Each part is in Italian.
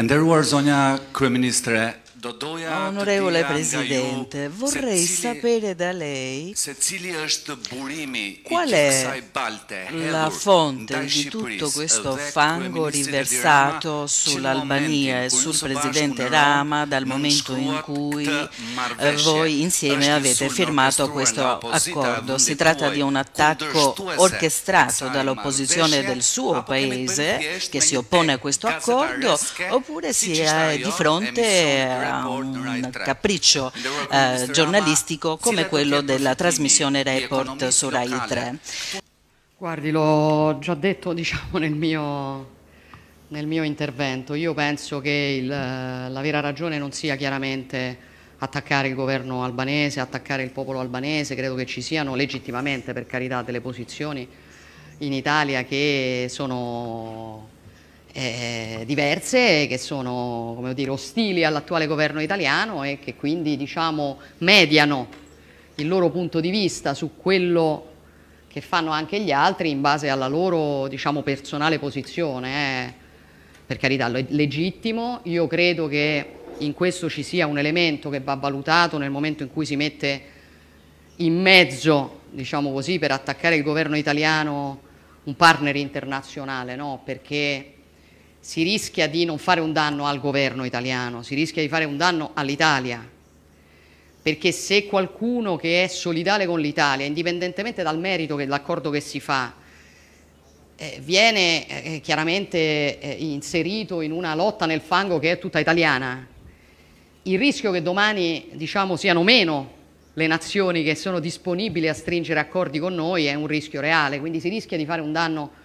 E zonja kryeministrë Onorevole Presidente, vorrei sapere da lei qual è la fonte di tutto questo fango riversato sull'Albania e sul Presidente Rama dal momento in cui voi insieme avete firmato questo accordo. Si tratta di un attacco orchestrato dall'opposizione del suo Paese che si oppone a questo accordo oppure si è di fronte a un capriccio eh, giornalistico come quello della trasmissione Report su Rai 3. Guardi, l'ho già detto diciamo, nel, mio, nel, mio, intervento, io penso che il, la vera ragione non sia chiaramente attaccare il governo albanese, attaccare il popolo albanese, credo che ci siano legittimamente per carità delle posizioni in Italia che sono eh, diverse che sono dire, ostili all'attuale governo italiano e che quindi diciamo, mediano il loro punto di vista su quello che fanno anche gli altri in base alla loro diciamo, personale posizione. Eh. Per carità, è legittimo, io credo che in questo ci sia un elemento che va valutato nel momento in cui si mette in mezzo, diciamo così, per attaccare il governo italiano un partner internazionale, no? perché si rischia di non fare un danno al governo italiano, si rischia di fare un danno all'Italia. Perché se qualcuno che è solidale con l'Italia, indipendentemente dal merito dell'accordo che si fa, eh, viene eh, eh, chiaramente eh, inserito in una lotta nel fango che è tutta italiana, il rischio che domani diciamo, siano meno le nazioni che sono disponibili a stringere accordi con noi è un rischio reale, quindi si rischia di fare un danno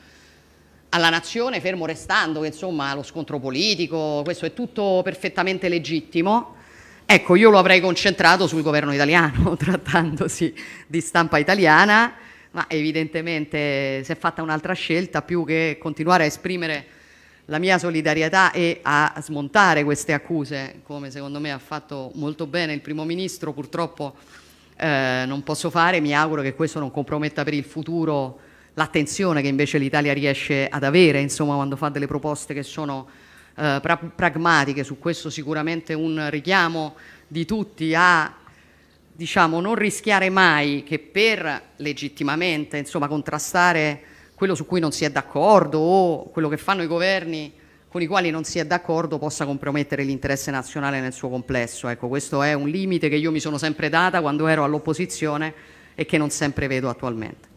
alla nazione, fermo restando che insomma lo scontro politico, questo è tutto perfettamente legittimo. Ecco, io lo avrei concentrato sul governo italiano, trattandosi di stampa italiana, ma evidentemente si è fatta un'altra scelta più che continuare a esprimere la mia solidarietà e a smontare queste accuse, come secondo me ha fatto molto bene il primo ministro, purtroppo eh, non posso fare, mi auguro che questo non comprometta per il futuro l'attenzione che invece l'Italia riesce ad avere insomma, quando fa delle proposte che sono eh, pra pragmatiche. Su questo sicuramente un richiamo di tutti a diciamo, non rischiare mai che per legittimamente insomma, contrastare quello su cui non si è d'accordo o quello che fanno i governi con i quali non si è d'accordo possa compromettere l'interesse nazionale nel suo complesso. Ecco, questo è un limite che io mi sono sempre data quando ero all'opposizione e che non sempre vedo attualmente.